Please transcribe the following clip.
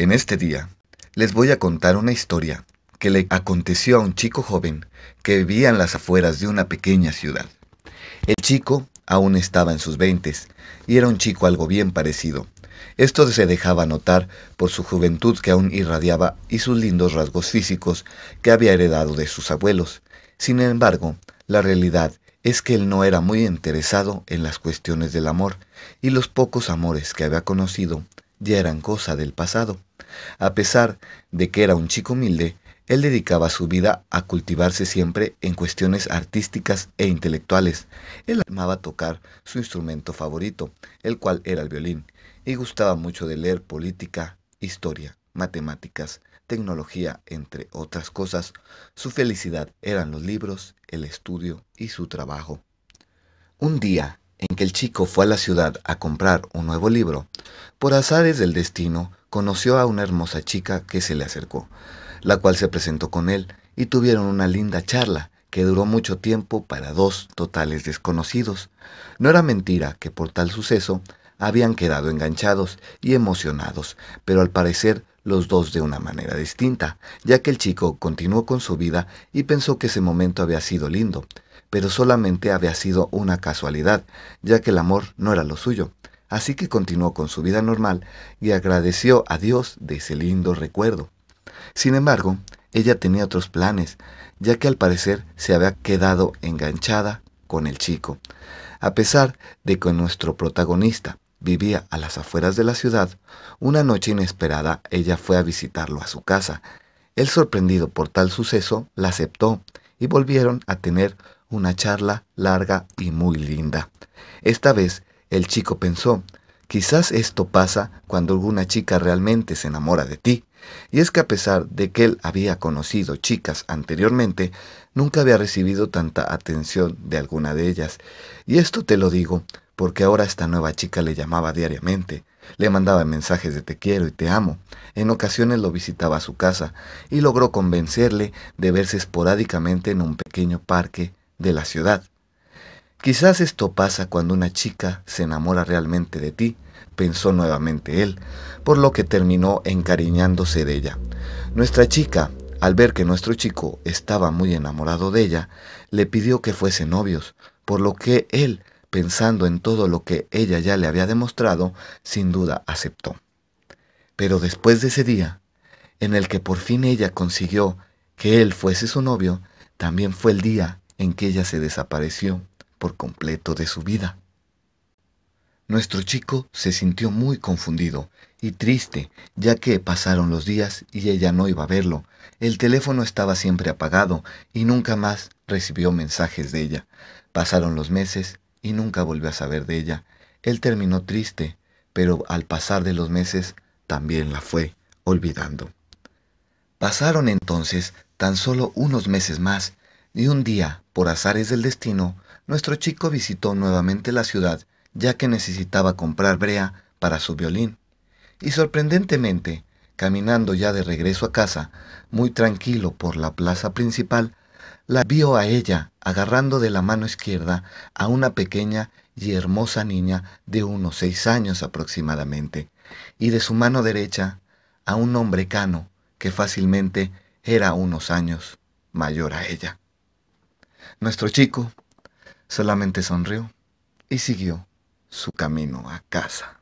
En este día les voy a contar una historia que le aconteció a un chico joven que vivía en las afueras de una pequeña ciudad. El chico aún estaba en sus veintes y era un chico algo bien parecido. Esto se dejaba notar por su juventud que aún irradiaba y sus lindos rasgos físicos que había heredado de sus abuelos. Sin embargo, la realidad es que él no era muy interesado en las cuestiones del amor y los pocos amores que había conocido ya eran cosa del pasado. A pesar de que era un chico humilde, él dedicaba su vida a cultivarse siempre en cuestiones artísticas e intelectuales. Él amaba tocar su instrumento favorito, el cual era el violín, y gustaba mucho de leer política, historia, matemáticas, tecnología, entre otras cosas. Su felicidad eran los libros, el estudio y su trabajo. Un día en que el chico fue a la ciudad a comprar un nuevo libro, por azares del destino, conoció a una hermosa chica que se le acercó, la cual se presentó con él y tuvieron una linda charla que duró mucho tiempo para dos totales desconocidos. No era mentira que por tal suceso habían quedado enganchados y emocionados, pero al parecer los dos de una manera distinta, ya que el chico continuó con su vida y pensó que ese momento había sido lindo, pero solamente había sido una casualidad, ya que el amor no era lo suyo. Así que continuó con su vida normal y agradeció a Dios de ese lindo recuerdo. Sin embargo, ella tenía otros planes, ya que al parecer se había quedado enganchada con el chico. A pesar de que nuestro protagonista vivía a las afueras de la ciudad, una noche inesperada ella fue a visitarlo a su casa. Él sorprendido por tal suceso, la aceptó y volvieron a tener una charla larga y muy linda. Esta vez el chico pensó, quizás esto pasa cuando alguna chica realmente se enamora de ti. Y es que a pesar de que él había conocido chicas anteriormente, nunca había recibido tanta atención de alguna de ellas. Y esto te lo digo porque ahora esta nueva chica le llamaba diariamente, le mandaba mensajes de te quiero y te amo, en ocasiones lo visitaba a su casa y logró convencerle de verse esporádicamente en un pequeño parque de la ciudad. Quizás esto pasa cuando una chica se enamora realmente de ti, pensó nuevamente él, por lo que terminó encariñándose de ella. Nuestra chica, al ver que nuestro chico estaba muy enamorado de ella, le pidió que fuesen novios, por lo que él, pensando en todo lo que ella ya le había demostrado, sin duda aceptó. Pero después de ese día, en el que por fin ella consiguió que él fuese su novio, también fue el día en que ella se desapareció por completo de su vida. Nuestro chico se sintió muy confundido y triste, ya que pasaron los días y ella no iba a verlo. El teléfono estaba siempre apagado y nunca más recibió mensajes de ella. Pasaron los meses y nunca volvió a saber de ella. Él terminó triste, pero al pasar de los meses también la fue olvidando. Pasaron entonces tan solo unos meses más y un día, por azares del destino, nuestro chico visitó nuevamente la ciudad, ya que necesitaba comprar brea para su violín. Y sorprendentemente, caminando ya de regreso a casa, muy tranquilo por la plaza principal, la vio a ella agarrando de la mano izquierda a una pequeña y hermosa niña de unos seis años aproximadamente, y de su mano derecha a un hombre cano que fácilmente era unos años mayor a ella. Nuestro chico, Solamente sonrió y siguió su camino a casa.